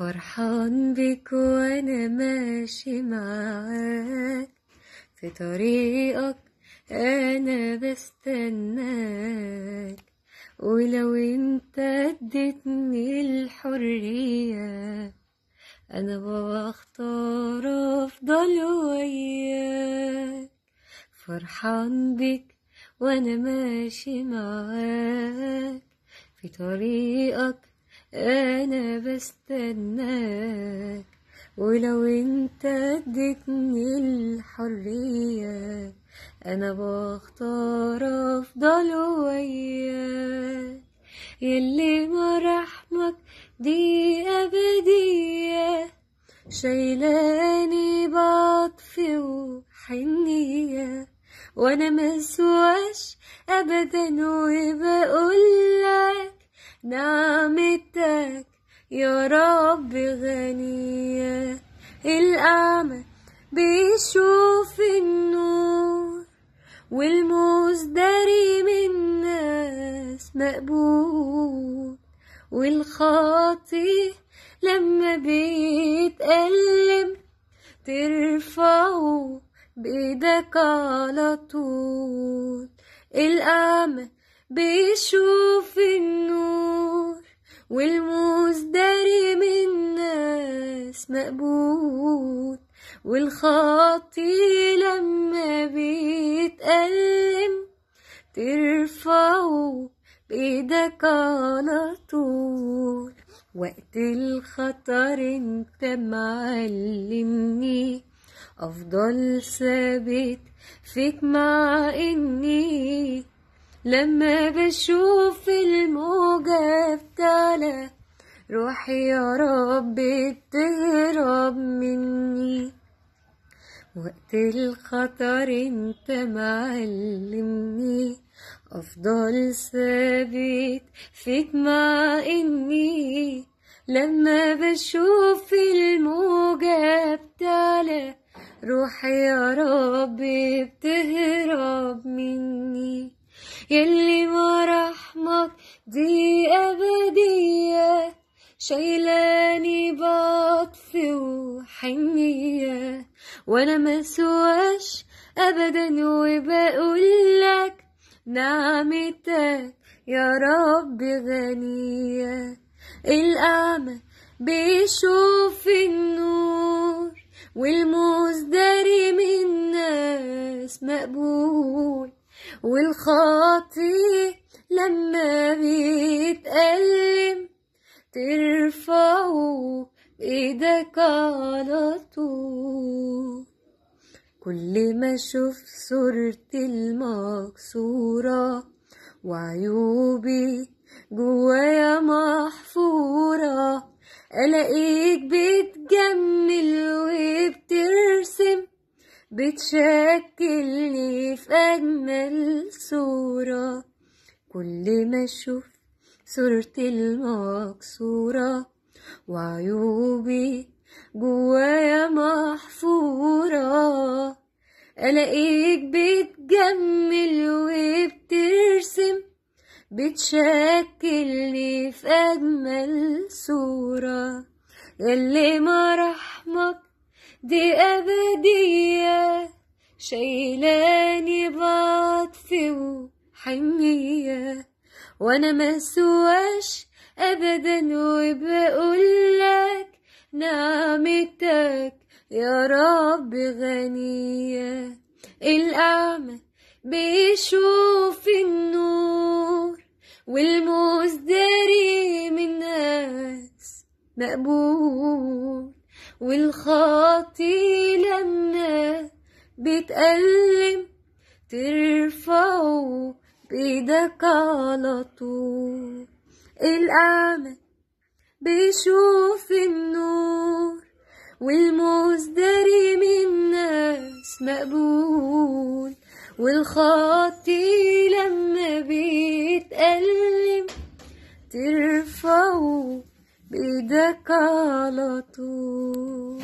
فرحان بك وانا ماشي معاك في طريقك انا بستناك ولو انت اديتني الحرية انا بختار افضل وياك فرحان بك وانا ماشي معاك في طريقك انا بستناك ولو انت اديتني الحرية انا بختار افضل وياك يلي مراحمك دي ابدية شايلاني بعطف وحنية وانا مسواش ابدا وبقولك نعمتك يا رب غنية الأعمى بيشوف النور والمزدري من الناس مقبول والخاطي لما بيتألم ترفعه بإيدك على طول الأعمى بيشوف النور والمزدري من الناس مقبول والخاطي لما بيتألم ترفعه بإيدك على طول وقت الخطر انت معلمني افضل ثابت فيك مع اني لما بشوف الموجة بتعلى روحي يا رب تهرب مني وقت الخطر انت معلمني افضل ثابت فيك مع اني لما بشوف الموجة بتعلى روحي يا رب بتهرب مني يلي مراحمك دي أبدية شايلاني بعطفي وحنية وأنا ما سواش أبدا وبقولك نعمتك يا رب غنية الأعمى بيشوف النور والمزدري من الناس مقبول والخاطي لما بيتألم ترفعه ايدك على طول كل ما أشوف صورتي المكسورة وعيوبي جوايا محفورة ألاقيك بتجمل وبترفع بتشكلني في أجمل صورة كل ما أشوف صورتي المكسورة وعيوبي جوايا محفورة ألاقيك بتجمل وبترسم بتشكلني في أجمل صورة ما مراحمك دي أبدية شايلاني بعطفي وحنية وأنا ما سواش أبدا وبقولك نعمتك يا رب غنية الأعمى بيشوف النور والمزدري من ناس مقبول والخاطي لما بتألم ترفعه بإيدك على طول الأعمى بيشوف النور والمزدري من ناس مقبول والخاطي لما بيتألم ترفعه بدك على طول